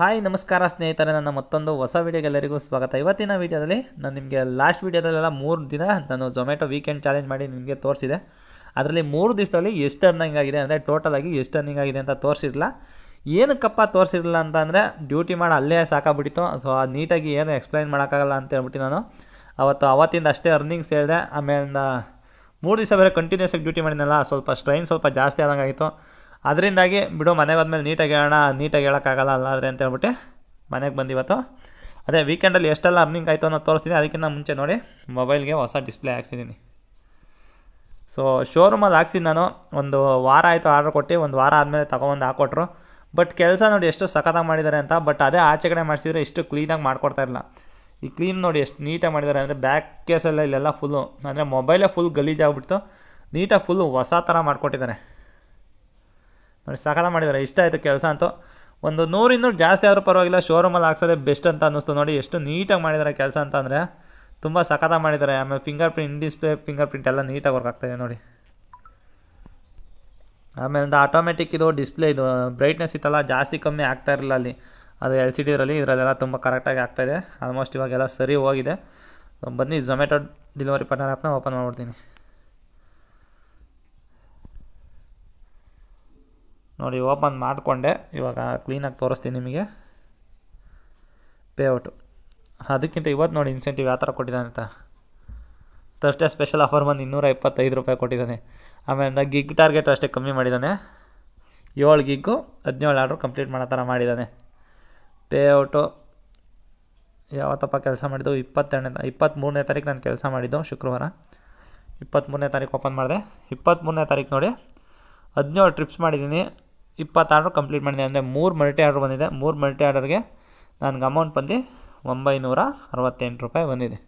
hi ನಮಸ್ಕಾರ ಸ್ನೇಹಿತರೆ ನನ್ನ ಮತ್ತೊಂದು ಹೊಸ ವೀಡಿಯೋಗೆಲ್ಲರಿಗೂ ಸ್ವಾಗತ ಇವತ್ತಿನ ವೀಡಿಯೋದಲ್ಲಿ ನಾನು ನಿಮಗೆ ಲಾಸ್ಟ್ ವೀಡಿಯೋದಲ್ಲೆಲ್ಲ ಮೂರು ದಿನ ನಾನು ಝೊಮ್ಯಾಟೊ ವೀಕೆಂಡ್ ಚಾಲೆಂಜ್ ಮಾಡಿ ನಿಮಗೆ ತೋರಿಸಿದೆ ಅದರಲ್ಲಿ ಮೂರು ದಿವಸದಲ್ಲಿ ಎಷ್ಟು ಅರ್ನಿಂಗ್ ಆಗಿದೆ ಅಂದರೆ ಟೋಟಲಾಗಿ ಎಷ್ಟು ಅರ್ನಿಂಗ್ ಆಗಿದೆ ಅಂತ ತೋರಿಸಿರಲಿಲ್ಲ ಏನಕ್ಕಪ್ಪ ತೋರಿಸಿರಲಿಲ್ಲ ಅಂತ ಅಂದರೆ ಡ್ಯೂಟಿ ಮಾಡಿ ಅಲ್ಲೇ ಸಾಕಾಗ್ಬಿಟ್ಟಿತ್ತು ಸೊ ಆ ನೀಟಾಗಿ ಏನು ಎಕ್ಸ್ಪ್ಲೈನ್ ಮಾಡೋಕ್ಕಾಗಲ್ಲ ಅಂತ ಹೇಳ್ಬಿಟ್ಟು ನಾನು ಅವತ್ತು ಅವತ್ತಿಂದ ಅಷ್ಟೇ ಅರ್ನಿಂಗ್ಸ್ ಹೇಳಿದೆ ಆಮೇಲೆ ಮೂರು ದಿವಸ ಬೇರೆ ಕಂಟಿನ್ಯೂಸ್ ಆಗಿ ಡ್ಯೂಟಿ ಮಾಡಿದ್ನಲ್ಲ ಸ್ವಲ್ಪ ಸ್ಟ್ರೈನ್ ಸ್ವಲ್ಪ ಜಾಸ್ತಿ ಆದಂಗಾಗಿತ್ತು ಅದರಿಂದಾಗಿ ಬಿಡು ಮನೆಗೆ ಹೋದ್ಮೇಲೆ ನೀಟಾಗಿ ಹೇಳೋಣ ನೀಟಾಗಿ ಹೇಳೋಕ್ಕಾಗಲ್ಲ ಅಲ್ಲಾದರೆ ಅಂತ ಹೇಳ್ಬಿಟ್ಟು ಮನೆಗೆ ಬಂದಿವತ್ತು ಅದೇ ವೀಕೆಂಡಲ್ಲಿ ಎಷ್ಟೆಲ್ಲ ಅರ್ನಿಂಗ್ ಆಯಿತು ಅನ್ನೋದು ತೋರಿಸ್ತೀನಿ ಅದಕ್ಕಿಂತ ಮುಂಚೆ ನೋಡಿ ಮೊಬೈಲ್ಗೆ ಹೊಸ ಡಿಸ್ಪ್ಲೇ ಹಾಕ್ಸಿದ್ದೀನಿ ಸೊ ಶೋರೂಮಲ್ಲಿ ಹಾಕ್ಸಿದ್ದು ನಾನು ಒಂದು ವಾರ ಆಯಿತು ಆರ್ಡ್ರ್ ಕೊಟ್ಟು ಒಂದು ವಾರ ಆದಮೇಲೆ ತೊಗೊಂಬಂದು ಹಾಕ್ಕೊಟ್ರು ಬಟ್ ಕೆಲಸ ನೋಡಿ ಎಷ್ಟು ಸಖತ್ತಾಗಿ ಮಾಡಿದ್ದಾರೆ ಅಂತ ಬಟ್ ಅದೇ ಆಚೆ ಕಡೆ ಮಾಡಿಸಿದ್ರೆ ಇಷ್ಟು ಕ್ಲೀನಾಗಿ ಮಾಡ್ಕೊಡ್ತಾ ಇಲ್ಲ ಈ ಕ್ಲೀನ್ ನೋಡಿ ಎಷ್ಟು ನೀಟಾಗಿ ಮಾಡಿದ್ದಾರೆ ಅಂದರೆ ಬ್ಯಾಕ್ ಕೇಸೆಲ್ಲ ಇಲ್ಲೆಲ್ಲ ಫುಲ್ಲು ಅಂದರೆ ಮೊಬೈಲೇ ಫುಲ್ ಗಲೀಜಾಗ್ಬಿಡ್ತು ನೀಟಾಗಿ ಫುಲ್ಲು ಹೊಸ ಥರ ಮಾಡಿಕೊಟ್ಟಿದ್ದಾರೆ ನೋಡಿ ಸಕಾಲ ಮಾಡಿದ್ದಾರೆ ಇಷ್ಟ ಆಯಿತು ಕೆಲಸ ಅಂತ ಒಂದು ನೂರು ಇನ್ನೂರು ಜಾಸ್ತಿ ಆದರೂ ಪರವಾಗಿಲ್ಲ ಶೋರೂಮಲ್ಲಿ ಹಾಕ್ಸೋದೇ ಬೆಸ್ಟ್ ಅಂತ ಅನ್ನಿಸ್ತು ನೋಡಿ ಎಷ್ಟು ನೀಟಾಗಿ ಮಾಡಿದ್ದಾರೆ ಕೆಲಸ ಅಂತ ಅಂದರೆ ತುಂಬ ಸಖತ ಮಾಡಿದ್ದಾರೆ ಆಮೇಲೆ fingerprint display fingerprint ಎಲ್ಲ ನೀಟಾಗಿ ವರ್ಕ್ ಆಗ್ತಾಯಿದೆ ನೋಡಿ ಆಮೇಲೆ ಒಂದು ಆಟೋಮೆಟಿಕ್ ಇದು ಡಿಸ್ಪ್ಲೇ ಇದು ಬ್ರೈಟ್ನೆಸ್ ಇತ್ತಲ್ಲ ಜಾಸ್ತಿ ಕಮ್ಮಿ ಆಗ್ತಾ ಇರಲಿಲ್ಲ ಅಲ್ಲಿ ಅದು ಎಲ್ ಸಿ ಡಿ ಇದರಲ್ಲೆಲ್ಲ ತುಂಬ ಕರೆಕ್ಟಾಗಿ ಆಗ್ತಾಯಿದೆ ಆಲ್ಮೋಸ್ಟ್ ಇವಾಗೆಲ್ಲ ಸರಿ ಹೋಗಿದೆ ಬನ್ನಿ ಝೊಮ್ಯಾಟೊ ಡೆಲಿವರಿ ಪಾರ್ಟ್ನರ್ ಆ್ಯಪ್ನ ಓಪನ್ ಮಾಡ್ಬಿಡ್ತೀನಿ ನೋಡಿ ಓಪನ್ ಮಾಡಿಕೊಂಡೆ ಇವಾಗ ಕ್ಲೀನಾಗಿ ತೋರಿಸ್ತೀನಿ ನಿಮಗೆ ಔಟು ಅದಕ್ಕಿಂತ ಇವತ್ತು ನೋಡಿ ಇನ್ಸೆಂಟಿವ್ ಯಾವ ಥರ ಕೊಟ್ಟಿದ್ದಾನೆ ಅಂತ ತರ್ಸ್ಟೇ ಸ್ಪೆಷಲ್ ಆಫರ್ ಬಂದು ಇನ್ನೂರ ಇಪ್ಪತ್ತೈದು ರೂಪಾಯಿ ಕೊಟ್ಟಿದ್ದಾನೆ ಆಮೇಲೆ ಗಿಗ್ ಟಾರ್ಗೆಟ್ ಅಷ್ಟೇ ಕಮ್ಮಿ ಮಾಡಿದ್ದಾನೆ ಏಳು ಗಿಗ್ಗು ಹದಿನೇಳು ಆರ್ಡ್ರ್ ಕಂಪ್ಲೀಟ್ ಮಾಡೋ ಥರ ಮಾಡಿದ್ದಾನೆ ಔಟು ಯಾವತ್ತಪ್ಪ ಕೆಲಸ ಮಾಡಿದ್ದು ಇಪ್ಪತ್ತೆರಡನೇ ಇಪ್ಪತ್ತ್ಮೂರನೇ ತಾರೀಕು ನಾನು ಕೆಲಸ ಮಾಡಿದ್ದು ಶುಕ್ರವಾರ ಇಪ್ಪತ್ತ್ಮೂರನೇ ತಾರೀಕು ಓಪನ್ ಮಾಡಿದೆ ಇಪ್ಪತ್ತ್ಮೂರನೇ ತಾರೀಕು ನೋಡಿ ಹದಿನೇಳು ಟ್ರಿಪ್ಸ್ ಮಾಡಿದ್ದೀನಿ ಇಪ್ಪತ್ತು ಆರ್ಡ್ರ್ ಕಂಪ್ಲೀಟ್ ಮಾಡಿದೆ ಅಂದರೆ ಮೂರು ಮಲ್ಟಿ ಆರ್ಡ್ರ್ ಬಂದಿದೆ ಮೂರು ಮಲ್ಟಿ ಆರ್ಡರ್ಗೆ ನನಗೆ ಅಮೌಂಟ್ ಬಂದು ಒಂಬೈನೂರ ಅರವತ್ತೆಂಟು ರೂಪಾಯಿ ಬಂದಿದೆ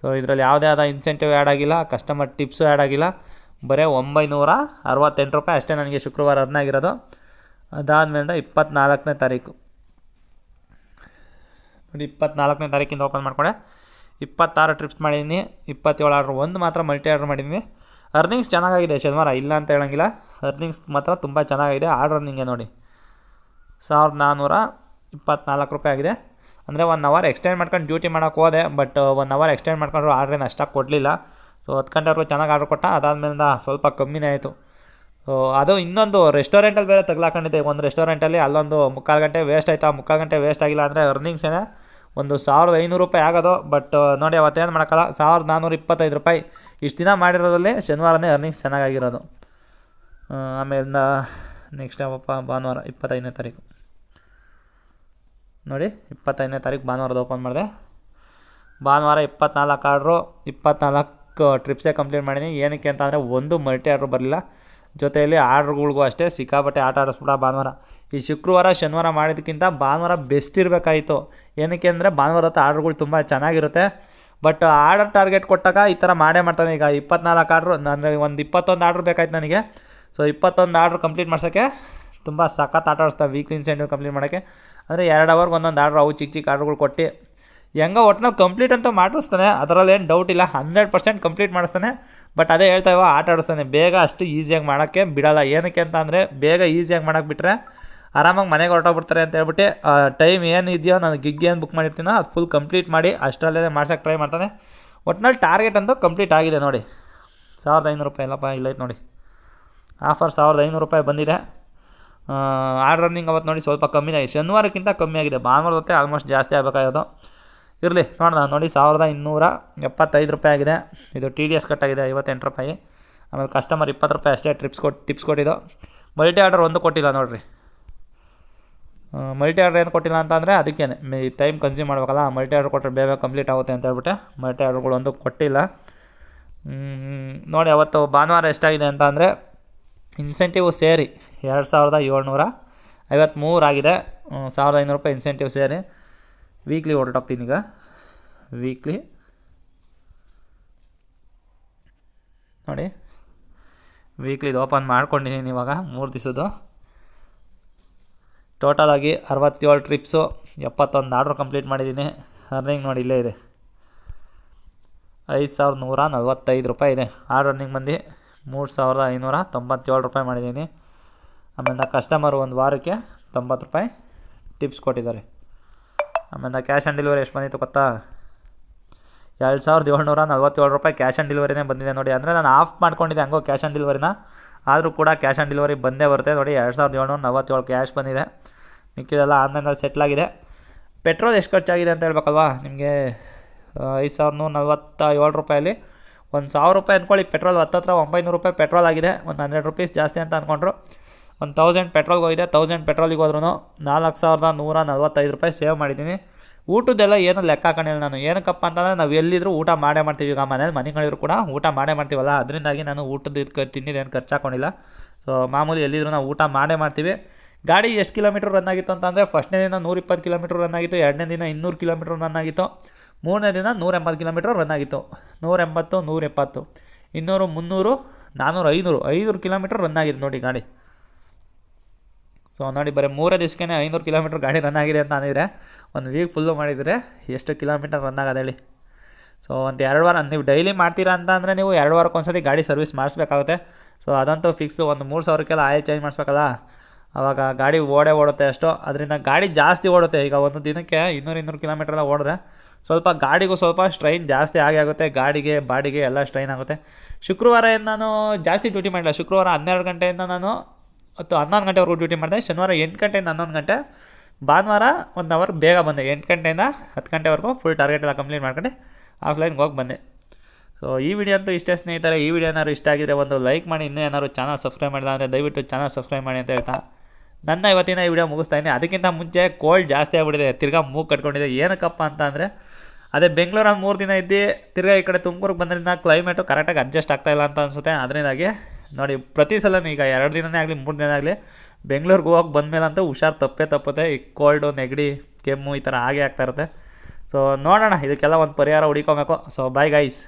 ಸೊ ಇದರಲ್ಲಿ ಯಾವುದೇ ಆದ ಇನ್ಸೆಂಟಿವ್ ಆ್ಯಡ್ ಆಗಿಲ್ಲ ಕಸ್ಟಮರ್ ಟಿಪ್ಸು ಆ್ಯಡ್ ಆಗಿಲ್ಲ ಬರೀ ಒಂಬೈನೂರ ಅರವತ್ತೆಂಟು ರೂಪಾಯಿ ಅಷ್ಟೇ ನನಗೆ ಶುಕ್ರವಾರ ಅರ್ನಾಗಿರೋದು ಆಗಿರೋದು ಅದಾದಮೇಲೆ ಇಪ್ಪತ್ತ್ನಾಲ್ಕನೇ ತಾರೀಕು ನೋಡಿ ಇಪ್ಪತ್ತ್ನಾಲ್ಕನೇ ತಾರೀಕಿಂದ ಓಪನ್ ಮಾಡಿಕೊಂಡೆ ಇಪ್ಪತ್ತಾರು ಟ್ರಿಪ್ಸ್ ಮಾಡಿದ್ದೀನಿ ಇಪ್ಪತ್ತೇಳು ಆರ್ಡ್ರ್ ಒಂದು ಮಾತ್ರ ಮಲ್ಟಿ ಆರ್ಡ್ರ್ ಮಾಡಿದ್ದೀನಿ ಅರ್ನಿಂಗ್ಸ್ ಚೆನ್ನಾಗಿದೆ ಶನಿವಾರ ಇಲ್ಲ ಅಂತ ಹೇಳೋಂಗಿಲ್ಲ ಅರ್ನಿಂಗ್ಸ್ ಮಾತ್ರ ತುಂಬ ಚೆನ್ನಾಗಿದೆ ಆರ್ಡ್ರ್ ಅರ್ನಿಂಗೆ ನೋಡಿ ಸಾವಿರದ ನಾನ್ನೂರ ಇಪ್ಪತ್ನಾಲ್ಕು ರೂಪಾಯಿ ಆಗಿದೆ ಅಂದರೆ ಒನ್ ಅವರ್ ಎಕ್ಸ್ಟೆಂಡ್ ಮಾಡ್ಕೊಂಡು ಡ್ಯೂಟಿ ಮಾಡೋಕ್ಕೆ ಹೋದೆ ಬಟ್ ಒನ್ ಅವರ್ ಎಕ್ಸ್ಟೆಂಡ್ ಮಾಡ್ಕೊಂಡು ಆರ್ಡ್ರೇನು ಅಷ್ಟಾಗಿ ಕೊಡಲಿಲ್ಲ ಸೊ ಹತ್ತು ಗಂಟೆವರೆಗೂ ಚೆನ್ನಾಗಿ ಆರ್ಡ್ರ್ ಕೊಟ್ಟ ಅದಾದಮೇಲಿಂದ ಸ್ವಲ್ಪ ಕಮ್ಮಿನೇ ಆಯಿತು ಸೊ ಅದು ಇನ್ನೊಂದು ರೆಸ್ಟೋರೆಂಟಲ್ಲಿ ಬೇರೆ ತಗ್ಲಾಕೊಂಡಿದ್ದೆ ಒಂದು ರೆಸ್ಟೋರೆಂಟಲ್ಲಿ ಅಲ್ಲೊಂದು ಮುಕ್ಕಾಲು ಗಂಟೆ ವೇಸ್ಟ್ ಆ ಮುಕ್ಕಾಲು ಗಂಟೆ ವೇಸ್ಟ್ ಆಗಿಲ್ಲ ಅಂದರೆ ಅರ್ನಿಂಗ್ಸೇನೆ ಒಂದು ಸಾವಿರದ ಐನೂರು ರೂಪಾಯಿ ಆಗೋದು ಬಟ್ uh, ನೋಡಿ ಅವತ್ತೇನು ಮಾಡೋಕ್ಕಲ್ಲ ಸಾವಿರದ ನಾನ್ನೂರ ಇಪ್ಪತ್ತೈದು ರೂಪಾಯಿ ಇಷ್ಟು ದಿನ ಮಾಡಿರೋದ್ರಲ್ಲಿ ಶನಿವಾರನೇ ಅರ್ನಿಂಗ್ಸ್ ಚೆನ್ನಾಗಿರೋದು ಆಮೇಲಿಂದ ನೆಕ್ಸ್ಟ್ ಯಾವಪ್ಪ ಭಾನುವಾರ ಇಪ್ಪತ್ತೈದನೇ ತಾರೀಕು ನೋಡಿ ಇಪ್ಪತ್ತೈದನೇ ತಾರೀಕು ಭಾನುವಾರದ ಓಪನ್ ಮಾಡಿದೆ ಭಾನುವಾರ ಇಪ್ಪತ್ನಾಲ್ಕು ಆರ್ಡ್ರು ಇಪ್ಪತ್ನಾಲ್ಕು ಟ್ರಿಪ್ಸೇ ಕಂಪ್ಲೀಟ್ ಮಾಡೀನಿ ಏನಕ್ಕೆ ಅಂತ ಅಂದರೆ ಒಂದು ಮಲ್ಟಿ ಆರ್ಡ್ರು ಬರಲಿಲ್ಲ ಜೊತೆಯಲ್ಲಿ ಆರ್ಡ್ರುಗಳಿಗೂ ಅಷ್ಟೇ ಸಿಕ್ಕಾಪಟ್ಟೆ ಆಟ ಆಡಿಸ್ಬಿಡ ಭಾನುವಾರ ಈ ಶುಕ್ರವಾರ ಶನಿವಾರ ಮಾಡಿದ್ದಕ್ಕಿಂತ ಭಾನುವಾರ ಬೆಸ್ಟ್ ಇರಬೇಕಾಯಿತು ಏನಕ್ಕೆ ಅಂದರೆ ಭಾನುವಾರ ಹತ್ರ ಆರ್ಡ್ರುಗಳು ತುಂಬ ಚೆನ್ನಾಗಿರುತ್ತೆ ಬಟ್ ಆರ್ಡರ್ ಟಾರ್ಗೆಟ್ ಕೊಟ್ಟಾಗ ಈ ಥರ ಮಾಡೇ ಮಾಡ್ತಾನೆ ಈಗ ಇಪ್ಪತ್ನಾಲ್ಕು ಆರ್ಡ್ರು ನನಗೆ ಒಂದು ಇಪ್ಪತ್ತೊಂದು ಆರ್ಡ್ರ್ ಬೇಕಾಯ್ತು ನನಗೆ ಸೊ ಇಪ್ಪತ್ತೊಂದು ಆರ್ಡ್ರ್ ಕಂಪ್ಲೀಟ್ ಮಾಡ್ಸೋಕ್ಕೆ ತುಂಬ ಸಖತ್ ಆಟ ಆಡಿಸ್ತಾ ವೀಕ್ಲಿ ಇನ್ಸೆಂಟಿವ್ ಕಂಪ್ಲೀಟ್ ಮಾಡೋಕ್ಕೆ ಅಂದರೆ ಎರಡು ಅವರ್ಗೆ ಒಂದೊಂದು ಆರ್ಡ್ರ್ ಅವು ಚಿಕ್ಕ ಚಿಕ್ಕ ಆರ್ಡ್ರ್ಗಳು ಕೊಟ್ಟು ಹೆಂಗೋ ಒಟ್ಟಿನಲ್ಲಿ ಕಂಪ್ಲೀಟ್ ಅಂತ ಮಾಡಿಸ್ತಾನೆ ಅದರಲ್ಲಿ ಏನು ಡೌಟ್ ಇಲ್ಲ ಹಂಡ್ರೆಡ್ ಪರ್ಸೆಂಟ್ ಕಂಪ್ಲೀಟ್ ಮಾಡಿಸ್ತಾನೆ ಬಟ್ ಅದೇ ಹೇಳ್ತಾ ಇವ ಆಟ ಆಡಿಸ್ತಾನೆ ಬೇಗ ಅಷ್ಟು ಈಸಿಯಾಗಿ ಮಾಡೋಕ್ಕೆ ಬಿಡೋಲ್ಲ ಏನಕ್ಕೆ ಅಂತ ಅಂದರೆ ಬೇಗ ಈಸಿಯಾಗಿ ಮಾಡೋಕ್ಕೆ ಬಿಟ್ಟರೆ ಆರಾಮಾಗಿ ಮನೆಗೆ ಹೊರಟೋಗ್ಬಿಡ್ತಾರೆ ಅಂತ ಹೇಳ್ಬಿಟ್ಟು ಟೈಮ್ ಏನು ಇದೆಯೋ ನಾನು ಗಿಗ್ ಏನು ಬುಕ್ ಮಾಡಿರ್ತೀನೋ ಅದು ಫುಲ್ ಕಂಪ್ಲೀಟ್ ಮಾಡಿ ಅಷ್ಟರಲ್ಲೇ ಮಾಡ್ಸೋಕ್ಕೆ ಟ್ರೈ ಮಾಡ್ತಾನೆ ಒಟ್ನಲ್ಲಿ ಟಾರ್ಗೆಟ್ ಅಂತೂ ಕಂಪ್ಲೀಟ್ ಆಗಿದೆ ನೋಡಿ ಸಾವಿರದ ಐನೂರು ರೂಪಾಯಿ ಇಲ್ಲಪ್ಪ ಇಲ್ಲೈತೆ ನೋಡಿ ಆಫರ್ ಸಾವಿರದ ಐನೂರು ರೂಪಾಯಿ ಬಂದಿದೆ ಆರ್ಡರ್ ರನ್ನಿಂಗ್ ಅವತ್ತು ನೋಡಿ ಸ್ವಲ್ಪ ಕಮ್ಮಿ ಆಗಿದೆ ಶನಿವಾರಕ್ಕಿಂತ ಕಮ್ಮಿ ಆಗಿದೆ ಭಾನುವಾರ ಆಲ್ಮೋಸ್ಟ್ ಜಾಸ್ತಿ ಆಗಬೇಕಾಗಿರೋದು ಇರಲಿ ನೋಡೋಣ ನೋಡಿ ಸಾವಿರದ ಇನ್ನೂರ ಎಪ್ಪತ್ತೈದು ರೂಪಾಯಿ ಆಗಿದೆ ಇದು ಟಿ ಡಿ ಎಸ್ ಕಟ್ಟಾಗಿದೆ ಐವತ್ತೆಂಟು ರೂಪಾಯಿ ಆಮೇಲೆ ಕಸ್ಟಮರ್ ಇಪ್ಪತ್ತು ರೂಪಾಯಿ ಅಷ್ಟೇ ಟ್ರಿಪ್ಸ್ ಕೊಟ್ಟು ಟಿಪ್ಸ್ ಕೊಟ್ಟಿದ್ದು ಮಲ್ಟಿ ಆರ್ಡರ್ ಒಂದು ಕೊಟ್ಟಿಲ್ಲ ನೋಡಿರಿ ಮಲ್ಟಿ ಆರ್ಡರ್ ಏನು ಕೊಟ್ಟಿಲ್ಲ ಅಂತಂದರೆ ಅದಕ್ಕೇ ಮೇ ಟೈಮ್ ಕನ್ಸ್ಯೂಮ್ ಮಾಡಬೇಕಲ್ಲ ಮಲ್ಟಿ ಆರ್ಡರ್ ಕೊಟ್ಟರೆ ಬೇಗ ಕಂಪ್ಲೀಟ್ ಆಗುತ್ತೆ ಅಂತ ಹೇಳ್ಬಿಟ್ಟು ಮಲ್ಟಿ ಆರ್ಡರ್ಗಳು ಒಂದು ಕೊಟ್ಟಿಲ್ಲ ನೋಡಿ ಅವತ್ತು ಭಾನುವಾರ ಎಷ್ಟಾಗಿದೆ ಅಂತ ಅಂದರೆ ಇನ್ಸೆಂಟಿವ್ ಸೇರಿ ಎರಡು ಸಾವಿರದ ಏಳ್ನೂರ ಆಗಿದೆ ಸಾವಿರದ ಐನೂರು ರೂಪಾಯಿ ಇನ್ಸೆಂಟಿವ್ ಸೇರಿ ವೀಕ್ಲಿ ಹೊರಟೋಗ್ತೀನಿ ಈಗ ವೀಕ್ಲಿ ನೋಡಿ ವೀಕ್ಲಿ ಇದು ಓಪನ್ ಮಾಡ್ಕೊಂಡಿದ್ದೀನಿ ಇವಾಗ ಮೂರು ದಿವಸದ್ದು ಟೋಟಲಾಗಿ ಅರವತ್ತೇಳು ಟ್ರಿಪ್ಸು ಎಪ್ಪತ್ತೊಂದು ಆರ್ಡ್ರ್ ಕಂಪ್ಲೀಟ್ ಮಾಡಿದ್ದೀನಿ ಅರ್ನಿಂಗ್ ನೋಡಿ ಇಲ್ಲೇ ಇದೆ ಐದು ಸಾವಿರದ ನೂರ ನಲ್ವತ್ತೈದು ರೂಪಾಯಿ ಇದೆ ಆರ್ಡ್ ರನ್ನಿಂಗ್ ಬಂದು ಮೂರು ಸಾವಿರದ ಐನೂರ ತೊಂಬತ್ತೇಳು ರೂಪಾಯಿ ಮಾಡಿದ್ದೀನಿ ಆಮೇಲೆ ಕಸ್ಟಮರ್ ಒಂದು ವಾರಕ್ಕೆ ತೊಂಬತ್ತು ರೂಪಾಯಿ ಟಿಪ್ಸ್ ಕೊಟ್ಟಿದ್ದಾರೆ ಆಮೇಲೆ ಕ್ಯಾಶ್ ಆನ್ ಡೆಲಿವರಿ ಎಷ್ಟು ಬಂದಿತ್ತು ಗೊತ್ತಾ ಎರಡು ಸಾವಿರದ ಏಳ್ನೂರ ನಲ್ವತ್ತೇಳು ರೂಪಾಯಿ ಕ್ಯಾಶ್ ಆನ್ ಡೆಲಿವರಿನೇ ಬಂದಿದೆ ನೋಡಿ ಅಂದರೆ ನಾನು ಆಫ್ ಮಾಡ್ಕೊಂಡಿದ್ದೆ ಹಂಗೋ ಕ್ಯಾಶ್ ಆನ್ ಡೆಲಿವರಿನ ಆದರೂ ಕೂಡ ಕ್ಯಾಶ್ ಆನ್ ಡೆಲಿವರಿ ಬಂದೇ ಬರುತ್ತೆ ನೋಡಿ ಎರಡು ಸಾವಿರದ ಏಳ್ನೂರ ನಲ್ವತ್ತೇಳು ಕ್ಯಾಶ್ ಬಂದಿದೆ ಮಿಕ್ಕಿದೆಲ್ಲ ಆನ್ಲೈನಲ್ಲಿ ಸೆಟ್ಲಾಗಿದೆ ಪೆಟ್ರೋಲ್ ಎಷ್ಟು ಖರ್ಚಾಗಿದೆ ಅಂತ ಹೇಳ್ಬೇಕಲ್ವಾ ನಿಮಗೆ ಐದು ಸಾವಿರದ ನೂರ ನಲ್ವತ್ತ ಏಳು ರೂಪಾಯಲ್ಲಿ ಒಂದು ಸಾವಿರ ರೂಪಾಯಿ ಅಂದ್ಕೊಳ್ಳಿ ಪೆಟ್ರೋಲ್ ಹತ್ತತ್ರ ಒಂಬೈನೂರು ರೂಪಾಯಿ ಪೆಟ್ರೋಲ್ ಆಗಿದೆ ಒಂದು ಹಂಡ್ರೆಡ್ ರುಪೀಸ್ ಜಾಸ್ತಿ ಅಂತ ಅಂದ್ಕೊಂಡ್ರು ಒಂದು ತೌಸಂಡ್ ಪೆಟ್ರೋಲ್ಗೆ ಹೋಗಿದೆ ತೌಸಂಡ್ ಪೆಟ್ರೋಲಿಗೆ ಹೋದ್ರು ನಾಲ್ಕು ಸಾವಿರದ ನೂರ ನಲ್ವತ್ತೈದು ರೂಪಾಯಿ ಸೇವ್ ಮಾಡಿದ್ದೀನಿ ಊಟದ್ದೆಲ್ಲ ಏನು ಲೆಕ್ಕ ಕಣಿಲ್ಲ ನಾನು ಏನಕ್ಕಪ್ಪ ಅಂತಂದರೆ ನಾವು ಎಲ್ಲಿದ್ದರೂ ಊಟ ಮಾಡೇ ಮಾಡ್ತೀವಿ ಈಗ ಮನೇಲಿ ಮನೆ ಕಳಿದ್ರು ಕೂಡ ಊಟ ಮಾಡೇ ಮಾಡ್ತೀವಲ್ಲ ಅದರಿಂದಾಗಿ ನಾನು ಊಟದ ತಿಂದಿದ್ದು ಏನು ಖರ್ಚು ಸೊ ಮಾಮೂಲಿ ಎಲ್ಲಿದ್ರೂ ನಾವು ಊಟ ಮಾಡೇ ಮಾಡ್ತೀವಿ ಗಾಡಿ ಎಷ್ಟು ಕಿಲೋಮೀಟ್ರ್ ರನ್ ಆಗಿತ್ತು ಅಂತಂದರೆ ಫಸ್ಟ್ನೇ ದಿನ ಇಪ್ಪತ್ತು ಕಿಲೋಮೀಟ್ರ್ ರನ್ ಆಗಿತ್ತು ಎರಡನೇ ದಿನ ಇನ್ನೂರು ಕಿಲೋಮೀಟ್ರ್ ರನ್ ಆಗಿತ್ತು ಮೂರನೇ ದಿನ ನೂರ ಎಂಬತ್ತು ಕಿಲೋಮೀಟ್ರ್ ರನ್ ಆಗಿತ್ತು ನೂರ ಎಂಬತ್ತು ನೂರ ಎಪ್ಪತ್ತು ಇನ್ನೂರು ಮುನ್ನೂರು ನಾನ್ನೂರು ಐನೂರು ಐನೂರು ಕಿಲೋಮೀಟ್ರ್ ರನ್ ಆಗಿದೆ ನೋಡಿ ಗಾಡಿ ಸೊ ನೋಡಿ ಬರೀ ಮೂರೇ ದಿವಸಕ್ಕೆ ಐನೂರು ಕಿಲೋಮೀಟ್ರ್ ಗಾಡಿ ರನ್ ಆಗಿದೆ ಅಂತ ಅಂದಿದ್ರೆ ಒಂದು ವೀಕ್ ಫುಲ್ಲು ಮಾಡಿದರೆ ಎಷ್ಟು ಕಿಲೋಮೀಟರ್ ರನ್ ಆಗೋದು ಹೇಳಿ ಸೊ ಒಂದು ಎರಡು ವಾರ ನೀವು ಡೈಲಿ ಮಾಡ್ತೀರಾ ಅಂತ ಅಂದರೆ ನೀವು ಎರಡು ವಾರಕ್ಕೊಂದ್ಸತಿ ಗಾಡಿ ಸರ್ವಿಸ್ ಮಾಡಿಸ್ಬೇಕಾಗುತ್ತೆ ಸೊ ಅದಂತೂ ಫಿಕ್ಸು ಒಂದು ಮೂರು ಸಾವಿರಕ್ಕೆಲ್ಲ ಆಯಿಲ್ ಚೇಂಜ್ ಮಾಡಿಸ್ಬೇಕಲ್ಲ ಆವಾಗ ಗಾಡಿ ಓಡೇ ಓಡುತ್ತೆ ಅಷ್ಟೋ ಅದರಿಂದ ಗಾಡಿ ಜಾಸ್ತಿ ಓಡುತ್ತೆ ಈಗ ಒಂದು ದಿನಕ್ಕೆ ಇನ್ನೂರು ಇನ್ನೂರು ಕಿಲೋಮೀಟ್ರೆಲ್ಲ ಓಡಿದ್ರೆ ಸ್ವಲ್ಪ ಗಾಡಿಗೂ ಸ್ವಲ್ಪ ಸ್ಟ್ರೈನ್ ಜಾಸ್ತಿ ಆಗೇ ಆಗುತ್ತೆ ಗಾಡಿಗೆ ಬಾಡಿಗೆ ಎಲ್ಲ ಸ್ಟ್ರೈನ್ ಆಗುತ್ತೆ ಶುಕ್ರವಾರ ನಾನು ಜಾಸ್ತಿ ಡ್ಯೂಟಿ ಮಾಡಲಿಲ್ಲ ಶುಕ್ರವಾರ ಹನ್ನೆರಡು ಗಂಟೆಯಿಂದ ನಾನು ಹತ್ತು ಹನ್ನೊಂದು ಗಂಟೆವರೆಗೂ ಡ್ಯೂಟಿ ಮಾಡಿದೆ ಶನಿವಾರ ಎಂಟು ಗಂಟೆಯಿಂದ ಹನ್ನೊಂದು ಗಂಟೆ ಭಾನುವಾರ ಒಂದು ಅವರ್ ಬೇಗ ಬಂದೆ ಎಂಟು ಗಂಟೆಯಿಂದ ಹತ್ತು ಗಂಟೆವರೆಗೂ ಫುಲ್ ಟಾರ್ಗೆಟ್ ಎಲ್ಲ ಕಂಪ್ಲೀಟ್ ಮಾಡ್ಕೊಂಡು ಆಫ್ಲೈನ್ಗೆ ಹೋಗಿ ಬಂದೆ ಸೊ ಈ ವಿಡಿಯೋ ಅಂತೂ ಇಷ್ಟೇ ಸ್ನೇಹಿತರೆ ಈ ವಿಡಿಯೋ ಏನಾದ್ರು ಇಷ್ಟ ಆಗಿದ್ರೆ ಒಂದು ಲೈಕ್ ಮಾಡಿ ಇನ್ನೂ ಏನಾದರೂ ಚಾನಲ್ ಸಬ್ಸ್ಕ್ರೈಬ್ ಮಾಡಿದೆ ಅಂದರೆ ದಯವಿಟ್ಟು ಚಾನಲ್ ಸಬ್ಸ್ಕ್ರೈಬ್ ಮಾಡಿ ಅಂತ ಹೇಳ್ತಾ ನನ್ನ ಇವತ್ತಿನ ಈ ವಿಡಿಯೋ ಮುಗಿಸ್ತಾ ಇದ್ದೀನಿ ಅದಕ್ಕಿಂತ ಮುಂಚೆ ಕೋಲ್ಡ್ ಜಾಸ್ತಿ ಆಗಿಬಿಟ್ಟಿದೆ ತಿರ್ಗಾ ಮೂಗು ಕಟ್ಕೊಂಡಿದೆ ಏನಕ್ಕಪ್ಪ ಅಂತ ಅಂದರೆ ಅದೇ ಬೆಂಗಳೂರಲ್ಲಿ ಮೂರು ದಿನ ಇದ್ದು ತಿರ್ಗಾ ಈ ಕಡೆ ತುಮಕೂರಿಗೆ ಬಂದ್ರಿಂದ ಕ್ಲೈಮೇಟು ಕರೆಕ್ಟಾಗಿ ಅಡ್ಜಸ್ಟ್ ಆಗ್ತಾ ಇಲ್ಲ ಅಂತ ಅನಿಸುತ್ತೆ ಅದರಿಂದಾಗಿ ನೋಡಿ ಪ್ರತಿ ಸಲನೂ ಈಗ ಎರಡು ದಿನವೇ ಆಗಲಿ ಮೂರು ದಿನ ಆಗಲಿ ಬೆಂಗಳೂರಿಗೆ ಹೋಗಿ ಬಂದಮೇಲೆ ಅಂತೂ ಹುಷಾರು ತಪ್ಪೇ ತಪ್ಪುತ್ತೆ ಈ ಕೋಲ್ಡು ನೆಗಡಿ ಕೆಮ್ಮು ಈ ಥರ ಹಾಗೆ ಆಗ್ತಾ ಇರುತ್ತೆ ಸೊ ನೋಡೋಣ ಇದಕ್ಕೆಲ್ಲ ಒಂದು ಪರಿಹಾರ ಹುಡಿಕೊಬೇಕು ಸೊ ಬಾಯ್ ಗೈಸ್